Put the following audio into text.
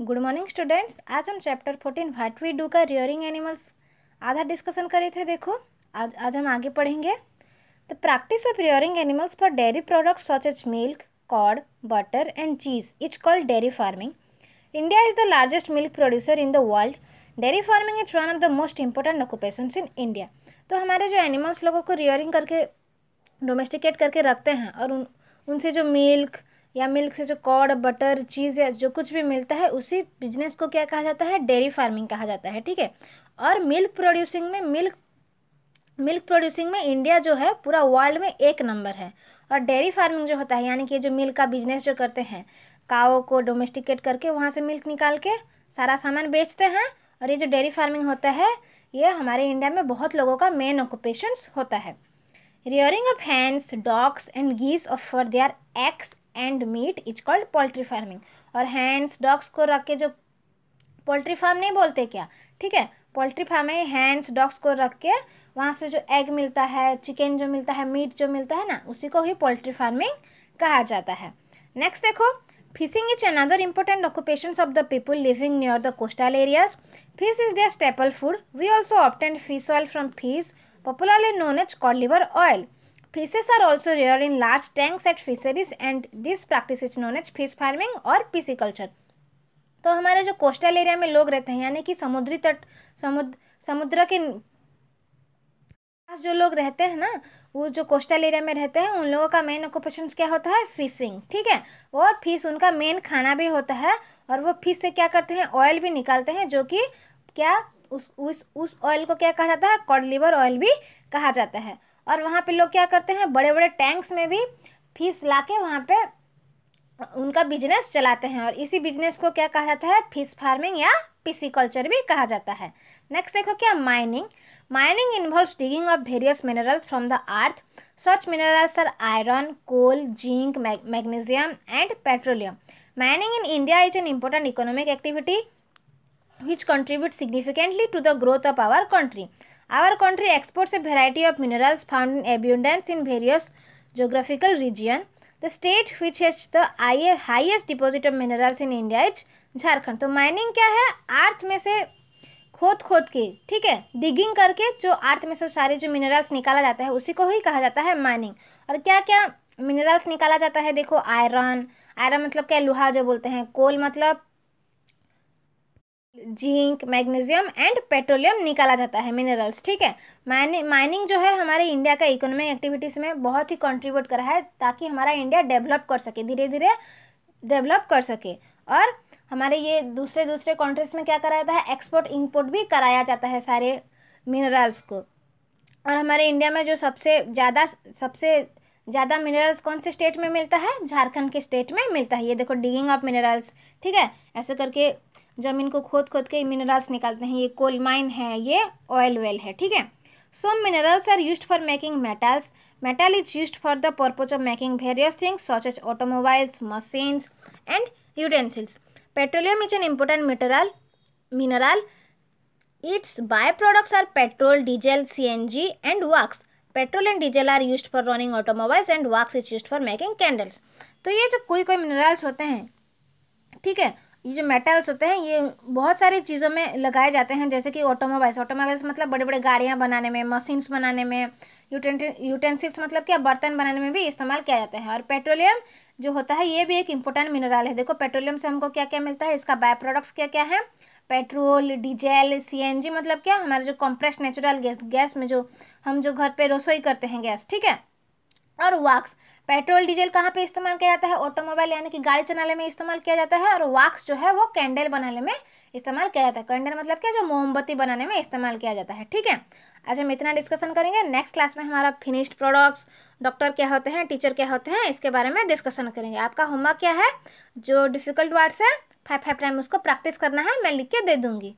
Good morning students आज हम chapter fourteen what we do का रियरिंग एनिमल्स आधा डिस्कशन करे थे देखो आज आज हम आगे पढ़ेंगे the practice of rearing animals for dairy products such as milk curd butter and cheese is called dairy farming India is the largest milk producer in the world dairy farming is one of the most important occupation in India तो हमारे जो animals लोगों को rearing करके domesticate करके रखते हैं और उन उनसे जो मिल्क या मिल्क से जो कॉड बटर चीज़ या जो कुछ भी मिलता है उसी बिजनेस को क्या कहा जाता है डेयरी फार्मिंग कहा जाता है ठीक है और मिल्क प्रोड्यूसिंग में मिल्क मिल्क प्रोड्यूसिंग में इंडिया जो है पूरा वर्ल्ड में एक नंबर है और डेयरी फार्मिंग जो होता है यानी कि जो मिल्क का बिजनेस जो करते हैं काओ को डोमेस्टिकेट करके वहाँ से मिल्क निकाल के सारा सामान बेचते हैं और ये जो डेयरी फार्मिंग होता है ये हमारे इंडिया में बहुत लोगों का मेन ऑक्यूपेशंस होता है rearing of hens ducks and geese of for their eggs and meat is called poultry farming और हैंड्स डॉग्स को रख के जो पोल्ट्री फार्म नहीं बोलते क्या ठीक है पोल्ट्री फार्म में हैंड्स डॉग्स को रख के वहाँ से जो एग मिलता है चिकन जो मिलता है मीट जो मिलता है ना उसी को ही पोल्ट्री फार्मिंग कहा जाता है नेक्स्ट देखो fishing is another important occupation of the people living near the coastal areas fish is their staple food we also obtained fish oil from fish popularly known as cod liver oil Fishes are also reared in large tanks at fisheries and this practice is known as fish farming और pisciculture. तो हमारे जो coastal area में लोग रहते हैं यानी कि समुद्री तट समुद्र समुद्र के जो लोग रहते हैं ना वो जो कोस्टल एरिया में रहते हैं उन लोगों का मेन ऑक्यूपेशन क्या होता है फिशिंग ठीक है और फिश उनका मेन खाना भी होता है और वो फिश से क्या करते हैं ऑयल भी निकालते हैं जो कि क्या उस उस उस ऑयल को क्या कहा जाता है कॉडलीवर ऑयल भी कहा जाता है और वहाँ पे लोग क्या करते हैं बड़े बड़े टैंक्स में भी फिश ला के वहाँ पर उनका बिजनेस चलाते हैं और इसी बिजनेस को क्या कहा जाता है फिश फार्मिंग या पिसिकल्चर भी कहा जाता है नेक्स्ट देखो क्या mining mining involve digging of various minerals from the earth such minerals are iron coal zinc magnesium and petroleum mining in India is an important economic activity which contribute significantly to the growth of our country. Our country exports a variety of minerals found in abundance in various geographical regions. The state which has the highest deposit of minerals in India is Jharkhand तो mining क्या है अर्थ में से खोद खोद के ठीक है डिगिंग करके जो अर्थ में से सारे जो मिनरल्स निकाला जाता है उसी को ही कहा जाता है माइनिंग और क्या क्या मिनरल्स निकाला जाता है देखो आयरन आयरन मतलब क्या लोहा जो बोलते हैं कोल मतलब जिंक मैग्नीशियम एंड पेट्रोलियम निकाला जाता है मिनरल्स ठीक है माइनिंग माइनिंग जो है हमारे इंडिया का इकोनॉमिक एक्टिविटीज़ में बहुत ही कंट्रीब्यूट करा है ताकि हमारा इंडिया डेवलप कर सके धीरे धीरे डेवलप कर सके और हमारे ये दूसरे दूसरे कंट्रीज में क्या कराया जाता है एक्सपोर्ट इम्पोर्ट भी कराया जाता है सारे मिनरल्स को और हमारे इंडिया में जो सबसे ज़्यादा सबसे ज़्यादा मिनरल्स कौन से स्टेट में मिलता है झारखंड के स्टेट में मिलता है ये देखो डिगिंग ऑफ मिनरल्स ठीक है ऐसे करके जमीन को खोद खोद के मिनरल्स निकालते हैं ये कोल माइन है ये ऑयल वेल है ठीक है so minerals are use for making metals metal is use for the purpose of making various things such as automobiles machines and utensils petroleum is an important mineral mineral its by products are petrol diesel C N G and wax petrol and diesel are use for running automobiles and wax is use for making candles तो ये जो कोई कोई minerals होते हैं ठीक है ये जो मेटल्स होते हैं ये बहुत सारी चीज़ों में लगाए जाते हैं जैसे कि ऑटोमोबाइल्स ऑटोमोबाइल्स मतलब बड़े बड़े गाड़ियाँ बनाने में मशीन्स बनाने में यूटेंसिल्स मतलब क्या बर्तन बनाने में भी इस्तेमाल किया जाता है और पेट्रोलियम जो होता है ये भी एक इम्पोर्टेंट मिनरल है देखो पेट्रोलियम से हमको क्या क्या मिलता है इसका बाय प्रोडक्ट्स क्या क्या है पेट्रोल डीजल सी मतलब क्या हमारे जो कॉम्प्रेस नेचुरल गैस गैस में जो हम जो घर पर रसोई करते हैं गैस ठीक है और वाक्स पेट्रोल डीजल कहाँ पे इस्तेमाल किया जाता है ऑटोमोबाइल यानी कि गाड़ी चलाने में इस्तेमाल किया जाता है और वाक्स जो है वो कैंडल बनाने में इस्तेमाल किया जाता है कैंडल मतलब क्या जो मोमबत्ती बनाने में इस्तेमाल किया जाता है ठीक है आज हम इतना डिस्कशन करेंगे नेक्स्ट क्लास में हमारा फिनिश्ड प्रोडक्ट्स डॉक्टर क्या होते हैं टीचर क्या होते हैं इसके बारे में डिस्कशन करेंगे आपका होमवर्क क्या है जो डिफिकल्ट वर्ड्स है फाइव फाइव टाइम उसको प्रैक्टिस करना है मैं लिख के दे दूँगी